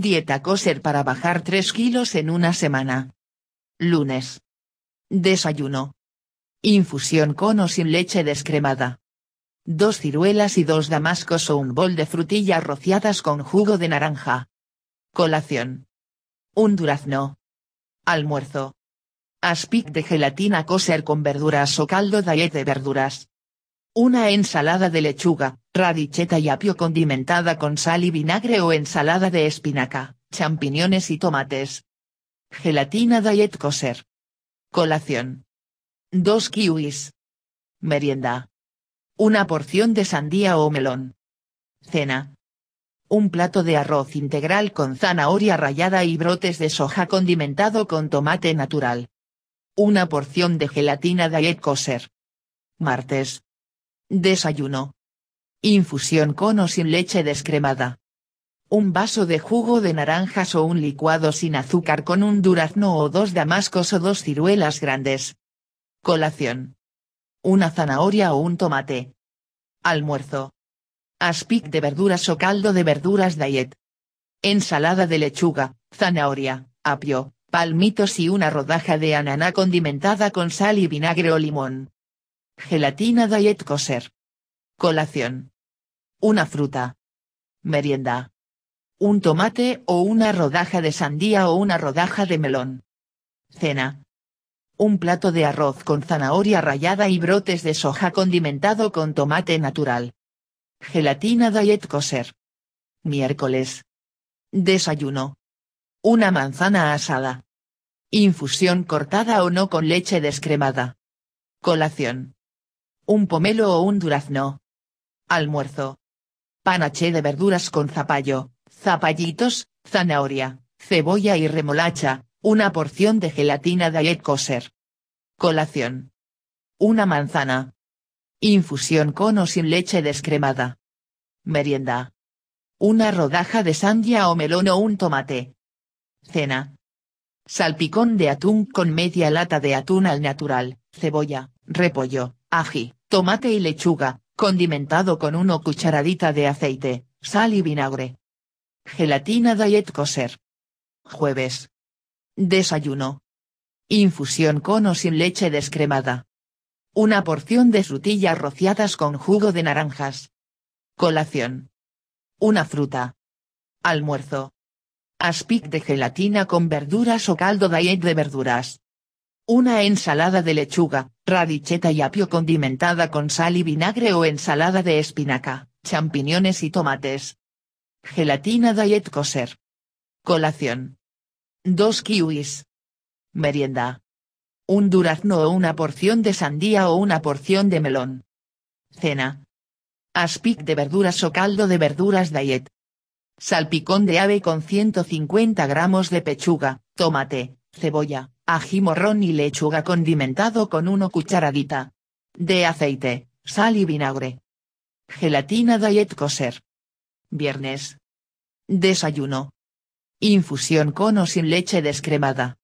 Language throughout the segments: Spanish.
Dieta coser para bajar 3 kilos en una semana. Lunes. Desayuno. Infusión con o sin leche descremada. Dos ciruelas y dos damascos o un bol de frutillas rociadas con jugo de naranja. Colación. Un durazno. Almuerzo. Aspic de gelatina coser con verduras o caldo diet de verduras. Una ensalada de lechuga, radicheta y apio condimentada con sal y vinagre o ensalada de espinaca, champiñones y tomates. Gelatina Diet Coser. Colación. Dos kiwis. Merienda. Una porción de sandía o melón. Cena. Un plato de arroz integral con zanahoria rallada y brotes de soja condimentado con tomate natural. Una porción de gelatina Diet Coser. Martes. Desayuno. Infusión con o sin leche descremada. Un vaso de jugo de naranjas o un licuado sin azúcar con un durazno o dos damascos o dos ciruelas grandes. Colación. Una zanahoria o un tomate. Almuerzo. Aspic de verduras o caldo de verduras diet. Ensalada de lechuga, zanahoria, apio, palmitos y una rodaja de ananá condimentada con sal y vinagre o limón. Gelatina diet coser. Colación. Una fruta. Merienda. Un tomate o una rodaja de sandía o una rodaja de melón. Cena. Un plato de arroz con zanahoria rallada y brotes de soja condimentado con tomate natural. Gelatina diet coser. Miércoles. Desayuno. Una manzana asada. Infusión cortada o no con leche descremada. Colación un pomelo o un durazno. Almuerzo. Panache de verduras con zapallo, zapallitos, zanahoria, cebolla y remolacha, una porción de gelatina diet kosher. Colación. Una manzana. Infusión con o sin leche descremada. Merienda. Una rodaja de sandía o melón o un tomate. Cena. Salpicón de atún con media lata de atún al natural, cebolla, repollo, ají, tomate y lechuga, condimentado con una cucharadita de aceite, sal y vinagre. Gelatina Diet Coser. Jueves. Desayuno. Infusión con o sin leche descremada. Una porción de frutillas rociadas con jugo de naranjas. Colación. Una fruta. Almuerzo. Aspic de gelatina con verduras o caldo diet de verduras. Una ensalada de lechuga, radicheta y apio condimentada con sal y vinagre o ensalada de espinaca, champiñones y tomates. Gelatina Diet Coser. Colación. Dos kiwis. Merienda. Un durazno o una porción de sandía o una porción de melón. Cena. Aspic de verduras o caldo de verduras diet. Salpicón de ave con 150 gramos de pechuga, tomate, cebolla, ají morrón y lechuga condimentado con una cucharadita de aceite, sal y vinagre. Gelatina Diet Coser. Viernes. Desayuno. Infusión con o sin leche descremada.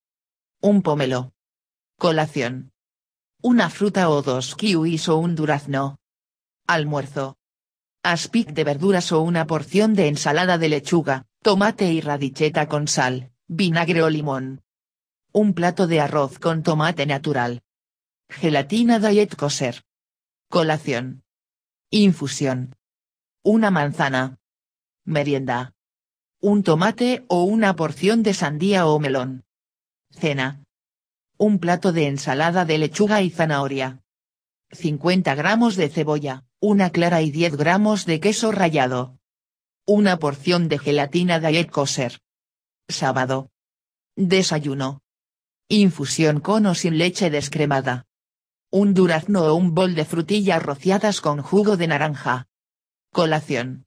Un pomelo. Colación. Una fruta o dos kiwis o un durazno. Almuerzo. Aspic de verduras o una porción de ensalada de lechuga, tomate y radicheta con sal, vinagre o limón. Un plato de arroz con tomate natural. Gelatina diet Coser. Colación. Infusión. Una manzana. Merienda. Un tomate o una porción de sandía o melón. Cena. Un plato de ensalada de lechuga y zanahoria. 50 gramos de cebolla, una clara y 10 gramos de queso rallado. Una porción de gelatina diet coser. Sábado. Desayuno. Infusión con o sin leche descremada. Un durazno o un bol de frutillas rociadas con jugo de naranja. Colación.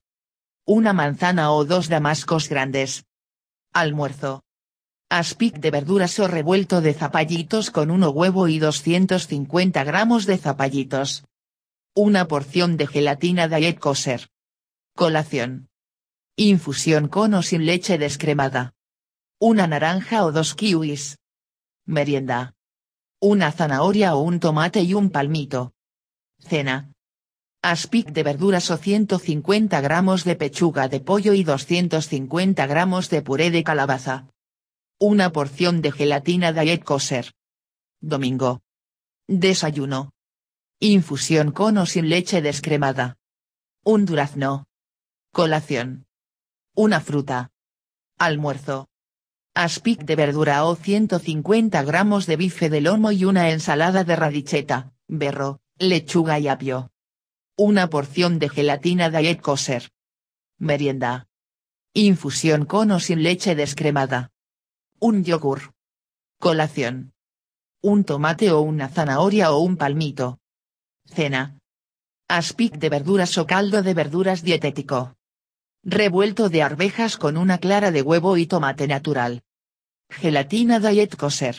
Una manzana o dos damascos grandes. Almuerzo. Aspic de verduras o revuelto de zapallitos con uno huevo y 250 gramos de zapallitos. Una porción de gelatina diet Coser. Colación. Infusión con o sin leche descremada. Una naranja o dos kiwis. Merienda. Una zanahoria o un tomate y un palmito. Cena. Aspic de verduras o 150 gramos de pechuga de pollo y 250 gramos de puré de calabaza. Una porción de gelatina diet kosher. Domingo. Desayuno. Infusión con o sin leche descremada. Un durazno. Colación. Una fruta. Almuerzo aspic de verdura o 150 gramos de bife de lomo y una ensalada de radicheta, berro, lechuga y apio. Una porción de gelatina diet kosher. Merienda. Infusión con o sin leche descremada. Un yogur. Colación. Un tomate o una zanahoria o un palmito. Cena. Aspic de verduras o caldo de verduras dietético. Revuelto de arvejas con una clara de huevo y tomate natural. Gelatina Diet coser.